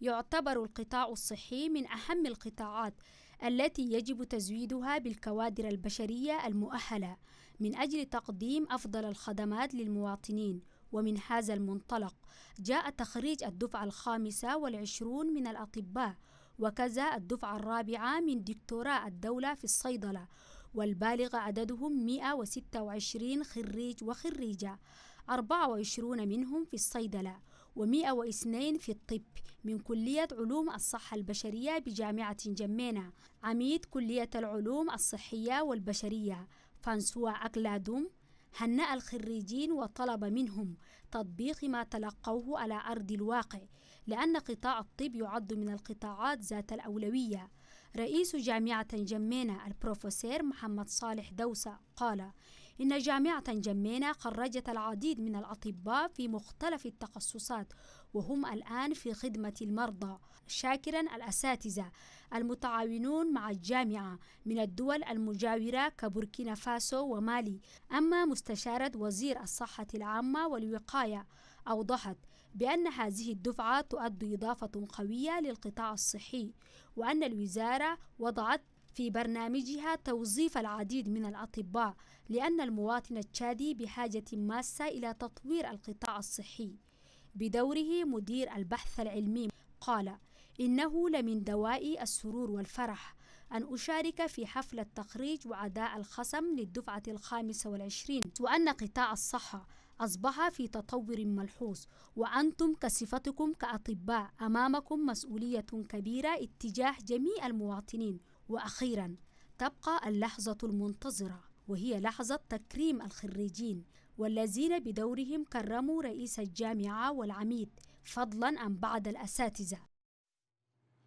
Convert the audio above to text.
يعتبر القطاع الصحي من أهم القطاعات التي يجب تزويدها بالكوادر البشرية المؤهلة من أجل تقديم أفضل الخدمات للمواطنين ومن هذا المنطلق جاء تخريج الدفعة الخامسة والعشرون من الأطباء وكذا الدفعة الرابعة من دكتوراه الدولة في الصيدلة والبالغ عددهم 126 خريج وخريجة 24 منهم في الصيدلة و102 في الطب من كلية علوم الصحة البشرية بجامعة جمينة عميد كلية العلوم الصحية والبشرية فانسوا أكلادوم هنأ الخريجين وطلب منهم تطبيق ما تلقوه على أرض الواقع لأن قطاع الطب يعد من القطاعات ذات الأولوية رئيس جامعة جمينة البروفيسور محمد صالح دوسة قال إن جامعة جمينة خرجت العديد من الأطباء في مختلف التخصصات وهم الآن في خدمة المرضى شاكرا الأساتذة المتعاونون مع الجامعة من الدول المجاورة كبوركينا فاسو ومالي أما مستشارة وزير الصحة العامة والوقاية أوضحت بأن هذه الدفعة تؤدي إضافة قوية للقطاع الصحي وأن الوزارة وضعت في برنامجها توظيف العديد من الأطباء لأن المواطن التشادي بحاجة ماسة إلى تطوير القطاع الصحي بدوره مدير البحث العلمي قال إنه لمن دوائي السرور والفرح أن أشارك في حفل التخريج وعداء الخصم للدفعة الخامسة والعشرين وأن قطاع الصحة أصبح في تطور ملحوظ وأنتم كصفتكم كأطباء أمامكم مسؤولية كبيرة اتجاه جميع المواطنين وأخيرا تبقى اللحظة المنتظرة وهي لحظة تكريم الخريجين والذين بدورهم كرموا رئيس الجامعة والعميد فضلا عن بعض الأساتذة